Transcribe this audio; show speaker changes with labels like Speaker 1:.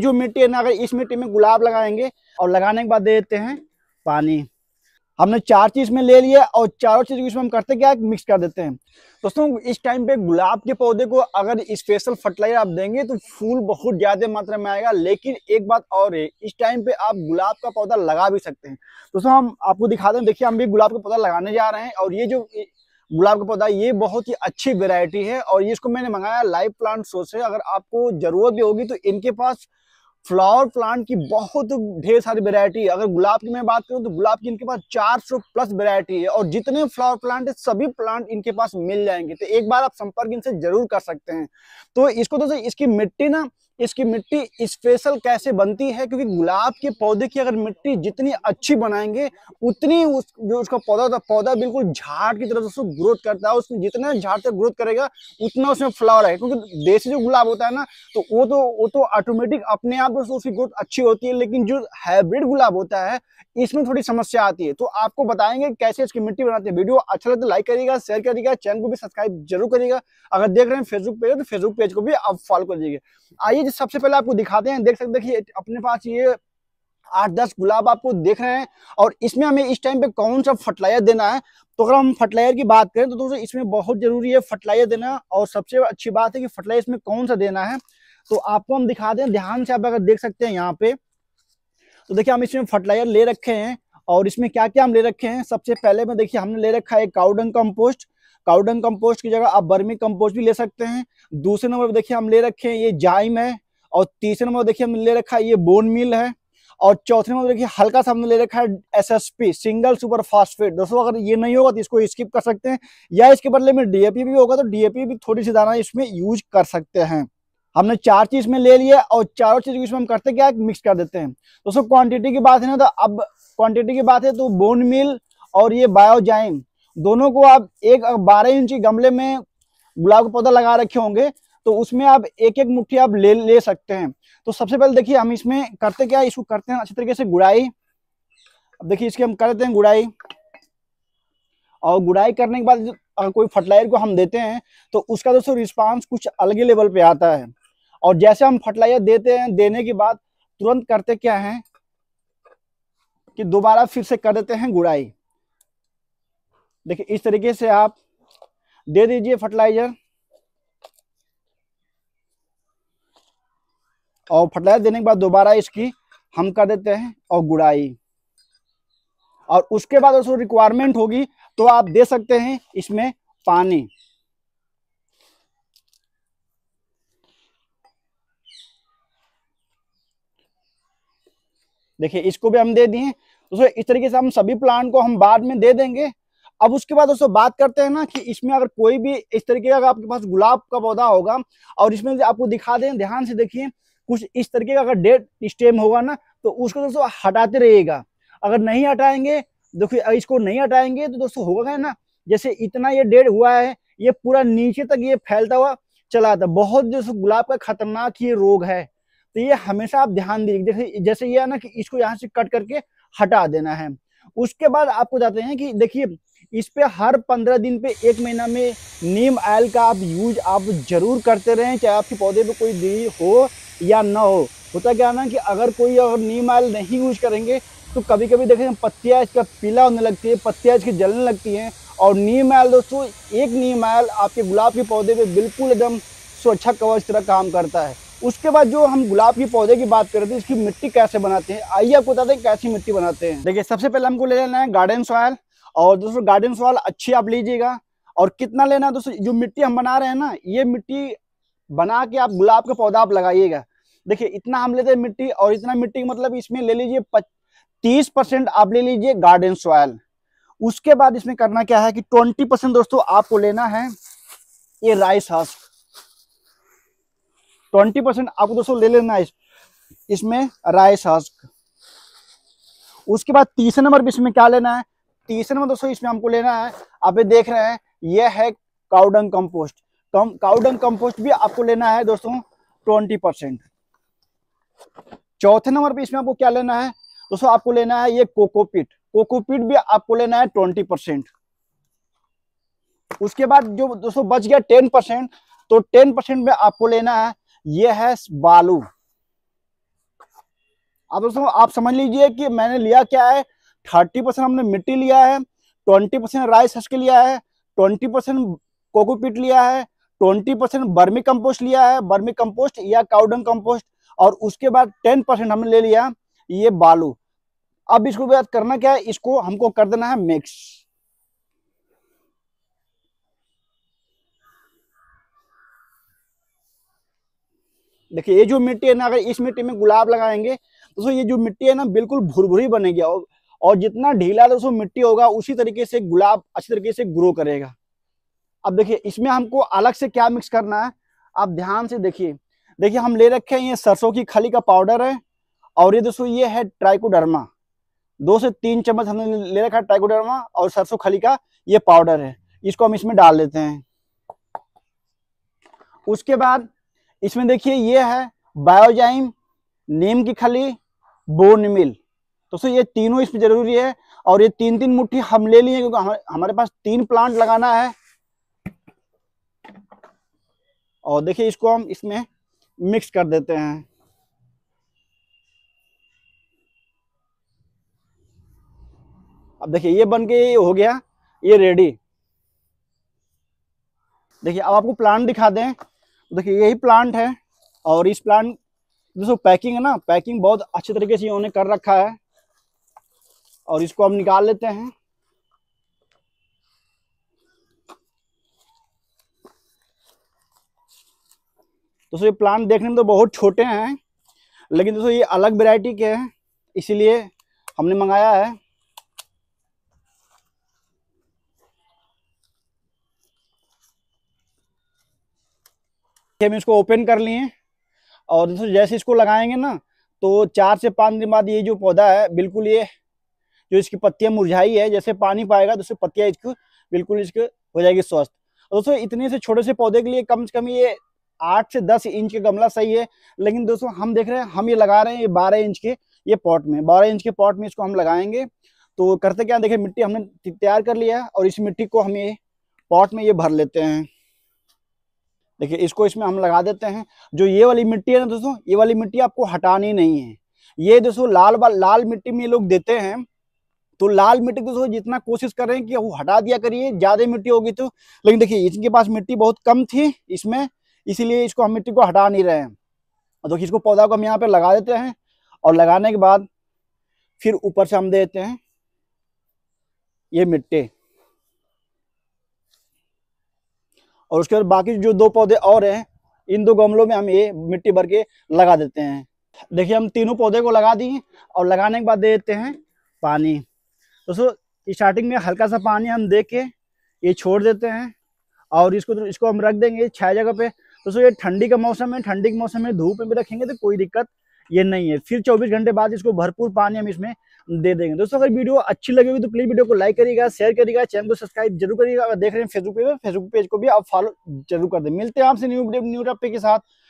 Speaker 1: जो मिट्टी है ना अगर इस मिट्टी में गुलाब लगाएंगे और लगाने के बाद दे देते हैं पानी हमने चार चीज़ में ले लिया और चारों चीज़ इसमें हम करते क्या मिक्स कर देते हैं दोस्तों इस टाइम पे गुलाब के पौधे को अगर स्पेशल फर्टिलाइजर आप देंगे तो फूल बहुत ज़्यादा मात्रा में आएगा लेकिन एक बात और है इस टाइम पे आप गुलाब का पौधा लगा भी सकते हैं दोस्तों हम आपको दिखा दें देखिए हम भी गुलाब का पौधा लगाने जा रहे हैं और ये जो गुलाब का पौधा ये बहुत ही अच्छी वेरायटी है और ये इसको मैंने मंगाया लाइव प्लांट शो से अगर आपको जरूरत भी होगी तो इनके पास फ्लावर प्लांट की बहुत ढेर सारी वेरायटी है अगर गुलाब की मैं बात करूं तो गुलाब की इनके पास 400 प्लस वेरायटी है और जितने फ्लावर प्लांट है सभी प्लांट इनके पास मिल जाएंगे तो एक बार आप संपर्क इनसे जरूर कर सकते हैं तो इसको दोस्तों इसकी मिट्टी ना इसकी मिट्टी स्पेशल कैसे बनती है क्योंकि गुलाब के पौधे की अगर मिट्टी जितनी अच्छी बनाएंगे उतनी उस जो उसका पौधा होता पौधा बिल्कुल झाड़ की तरफ से ग्रोथ करता है उसमें जितना झाड़ तक ग्रोथ करेगा उतना उसमें फ्लावर आएगा क्योंकि देसी जो गुलाब होता है ना तो वो तो वो तो ऑटोमेटिक अपने आप तो उसकी ग्रोथ अच्छी होती है लेकिन जो हाइब्रिड गुलाब होता है इसमें थोड़ी समस्या आती है तो आपको बताएंगे कैसे इसकी मिट्टी बनाते हैं वीडियो अच्छा लगता है लाइक करिएगा शेयर करिएगा चैनल को भी सब्सक्राइब जरूर करिएगा अगर देख रहे हैं फेसबुक पेज तो फेसबुक पेज को भी आप फॉलो कर दीजिएगा आइए जी सबसे पहले आपको दिखाते हैं देख सकते देखिए अपने पास ये आठ दस गुलाब आपको देख रहे हैं और इसमें हमें इस टाइम पे कौन सा फर्टिलाइजर देना है तो अगर हम फर्टिलाइजर की बात करें तो दोस्तों इसमें बहुत जरूरी है फर्टिलाइजर देना और सबसे अच्छी बात है कि फर्टिलाइजर इसमें कौन सा देना है तो आपको हम दिखा दें ध्यान से आप अगर देख सकते हैं यहाँ पे तो देखिए हम इसमें फर्टिलाइजर ले रखे हैं और इसमें क्या क्या हम ले रखे हैं सबसे पहले में देखिए हमने ले रखा है काउडंग कंपोस्ट काउडंग कंपोस्ट की जगह आप बर्मी कंपोस्ट भी ले सकते हैं दूसरे नंबर पर देखिए हम ले रखे हैं ये जाइम है और तीसरे नंबर देखिए हमने ले रखा है ये बोन मिल है और चौथे नंबर देखिए हल्का सा हमने ले रखा है एस सिंगल सुपर फेड दोस्तों अगर ये नहीं होगा तो इसको स्किप कर सकते हैं या इसके बदले में डीएपी भी होगा तो डीएपी भी थोड़ी सी दाना इसमें यूज कर सकते हैं हमने चार चीज में ले लिया और चारों चीज इसमें हम करते क्या मिक्स कर देते हैं दोस्तों क्वांटिटी की बात है ना तो अब क्वांटिटी की बात है तो बोन मिल और ये बायोजाइम दोनों को आप एक बारह इंच गमले में गुलाब का पौधा लगा रखे होंगे तो उसमें आप एक एक मुट्ठी आप ले ले सकते हैं तो सबसे पहले देखिए हम इसमें करते क्या इसको करते हैं अच्छे तरीके से गुड़ाई अब देखिए इसकी हम करते हैं गुड़ाई और गुड़ाई करने के बाद अगर कोई फर्टिलाइजर को हम देते हैं तो उसका दोस्तों रिस्पांस कुछ अलग ही लेवल पे आता है और जैसे हम फर्टिलाइजर देते हैं देने के बाद तुरंत करते क्या है कि दोबारा फिर से कर देते हैं गुड़ाई देखिए इस तरीके से आप दे दीजिए फर्टिलाइजर और फर्टिलाइजर देने के बाद दोबारा इसकी हम कर देते हैं और गुड़ाई और उसके बाद उसको रिक्वायरमेंट होगी तो आप दे सकते हैं इसमें पानी देखिए इसको भी हम दे दिए दोस्तों इस तरीके से हम सभी प्लांट को हम बाद में दे देंगे अब उसके बाद दोस्तों बात करते हैं ना कि इसमें अगर कोई भी इस तरीके का आपके पास गुलाब का पौधा होगा और इसमें आपको दिखा दें ध्यान से देखिए कुछ इस तरीके का अगर डेड स्टेम होगा ना तो उसको दोस्तों हटाते रहिएगा अगर नहीं हटाएंगे देखिए इसको नहीं हटाएंगे तो दोस्तों होगा क्या ना जैसे इतना ये डेड हुआ है ये पूरा नीचे तक ये फैलता हुआ चला था बहुत जैसे गुलाब का खतरनाक ये रोग है तो ये हमेशा आप ध्यान दीजिए जैसे जैसे ये है ना कि इसको यहाँ से कट करके हटा देना है उसके बाद आपको जाते हैं कि देखिए इस पर हर पंद्रह दिन पे एक महीना में नीम आयल का आप यूज आप ज़रूर करते रहें चाहे आपके पौधे पे कोई दी हो या ना हो होता क्या ना कि अगर कोई अगर नीम आयल नहीं यूज करेंगे तो कभी कभी देखें पत्तियाँ इसका पीला होने लगती है पत्तियाँ इसकी जलने लगती हैं और नीम आयल दोस्तों एक नीम आयल आपके गुलाब के पौधे पे बिल्कुल एकदम सुरक्षा कवच तरह काम करता है उसके बाद जो हम गुलाब के पौधे की बात कर रहे थे इसकी मिट्टी कैसे बनाते हैं आइए आपको बताते हैं कैसी मिट्टी बनाते हैं देखिए सबसे पहले हमको ले लेना है गार्डन सॉयल और दोस्तों गार्डन सॉल अच्छी आप लीजिएगा और कितना लेना है दोस्तों जो मिट्टी हम बना रहे हैं ना ये मिट्टी बना के आप गुलाब का पौधा आप लगाइएगा देखिए इतना हम लेते हैं मिट्टी और इतना मिट्टी मतलब इसमें ले लीजिए तीस परसेंट आप ले लीजिए गार्डन सॉयल उसके बाद इसमें करना क्या है कि ट्वेंटी परसेंट दोस्तों आपको लेना है ये राइस हस्क ट्वेंटी परसेंट आपको दोस्तों ले लेना है इसमें राइस हस्क उसके बाद तीसरे नंबर पर इसमें क्या लेना है तीसरे में दोस्तों इसमें हमको लेना है आप ये देख रहे हैं यह है काउडंग कंपोस्ट कम काउडंग कंपोस्ट भी आपको लेना है दोस्तों ट्वेंटी परसेंट चौथे नंबर पे इसमें आपको क्या लेना है दोस्तों आपको लेना है ये कोकोपीट कोकोपीट भी आपको लेना है ट्वेंटी परसेंट उसके बाद जो दोस्तों बच गया टेन परसेंट तो टेन परसेंट में आपको लेना है ये है बालू अब दोस्तों आप समझ लीजिए कि मैंने लिया क्या है थर्टी परसेंट हमने मिट्टी लिया है ट्वेंटी परसेंट राइस हस्क लिया है ट्वेंटी परसेंट कोकोपीट लिया है ट्वेंटी परसेंट बर्मी कंपोस्ट लिया है बर्मी कंपोस्ट या काउडन कंपोस्ट और उसके बाद टेन परसेंट हमने ले लिया ये बालू अब इसको बात करना क्या है इसको हमको कर देना है मिक्स देखिए ये जो मिट्टी है ना अगर इस मिट्टी में गुलाब लगाएंगे तो ये जो मिट्टी है ना बिल्कुल भुरभुरी बनेगी और और जितना ढीला दोस्तों मिट्टी होगा उसी तरीके से गुलाब अच्छी तरीके से ग्रो करेगा अब देखिए इसमें हमको अलग से क्या मिक्स करना है आप ध्यान से देखिए देखिए हम ले रखे हैं ये सरसों की खली का पाउडर है और ये दोस्तों ये है ट्राइकोडर्मा दो से तीन चम्मच हमने ले रखा है ट्राइकोडर्मा और सरसों खली का ये पाउडर है इसको हम इसमें डाल देते हैं उसके बाद इसमें देखिए ये है बायोजाइम नीम की खली बोनमिल तो सर ये तीनों इसमें जरूरी है और ये तीन तीन मुट्ठी हम ले लिए क्योंकि हमारे हमारे पास तीन प्लांट लगाना है और देखिए इसको हम इसमें मिक्स कर देते हैं अब देखिए ये बन के ये हो गया ये रेडी देखिए अब आपको प्लांट दिखा दें देखिए यही प्लांट है और इस प्लांट जो पैकिंग है ना पैकिंग बहुत अच्छे तरीके से इन्होंने कर रखा है और इसको हम निकाल लेते हैं दोस्तों ये प्लांट देखने में तो बहुत छोटे हैं लेकिन दोस्तों ये अलग वेराइटी के हैं इसीलिए हमने मंगाया है हम इसको ओपन कर लिए और दोस्तों जैसे इसको लगाएंगे ना तो चार से पाँच दिन बाद ये जो पौधा है बिल्कुल ये जो इसकी पत्तियां मुरझाई है जैसे पानी पाएगा तो उससे पत्तियां इसकी बिल्कुल इसके हो जाएगी स्वस्थ तो दोस्तों इतने से छोटे से पौधे के लिए कम से कम ये आठ से दस इंच का गमला सही है लेकिन दोस्तों हम देख रहे हैं हम ये लगा रहे हैं ये बारह इंच के ये पॉट में बारह इंच के पॉट में इसको हम लगाएंगे तो करते क्या देखिए मिट्टी हमने तैयार कर लिया है और इस मिट्टी को हम ये पॉट में ये भर लेते हैं देखिए इसको इसमें हम लगा देते हैं जो ये वाली मिट्टी है ना दोस्तों ये वाली मिट्टी आपको हटानी नहीं है ये दोस्तों लाल लाल मिट्टी में लोग देते हैं तो लाल मिट्टी को जितना कोशिश कर रहे हैं कि वो हटा दिया करिए ज़्यादा मिट्टी होगी तो लेकिन देखिए इनके पास मिट्टी बहुत कम थी इसमें इसीलिए इसको हम मिट्टी को हटा नहीं रहे हैं देखिए इसको पौधा को हम यहाँ पर लगा देते हैं और लगाने के बाद फिर ऊपर से हम देते हैं ये मिट्टी और उसके बाद बाकी जो दो पौधे और हैं इन दो गमलों में हम ये मिट्टी भर के लगा देते हैं देखिए हम तीनों पौधे को लगा दिए और लगाने के बाद दे देते हैं पानी दोस्तों स्टार्टिंग में हल्का सा पानी हम दे के ये छोड़ देते हैं और इसको तो इसको हम रख देंगे छाया जगह पे दोस्तों ये ठंडी का मौसम है ठंडी के मौसम में धूप में भी रखेंगे तो कोई दिक्कत ये नहीं है फिर 24 घंटे बाद इसको भरपूर पानी हम इसमें दे देंगे दोस्तों अगर वीडियो अच्छी लगी हुई तो प्लीज वीडियो को लाइक करिएगा शेयर करिएगा चैनल को सब्सक्राइब जरूर करिएगा अगर देख रहे हैं फेसबुक पेज फेसबुक पेज को भी आप फॉलो जरूर कर दे मिलते हैं आपसे न्यू न्यू टॉपिक के साथ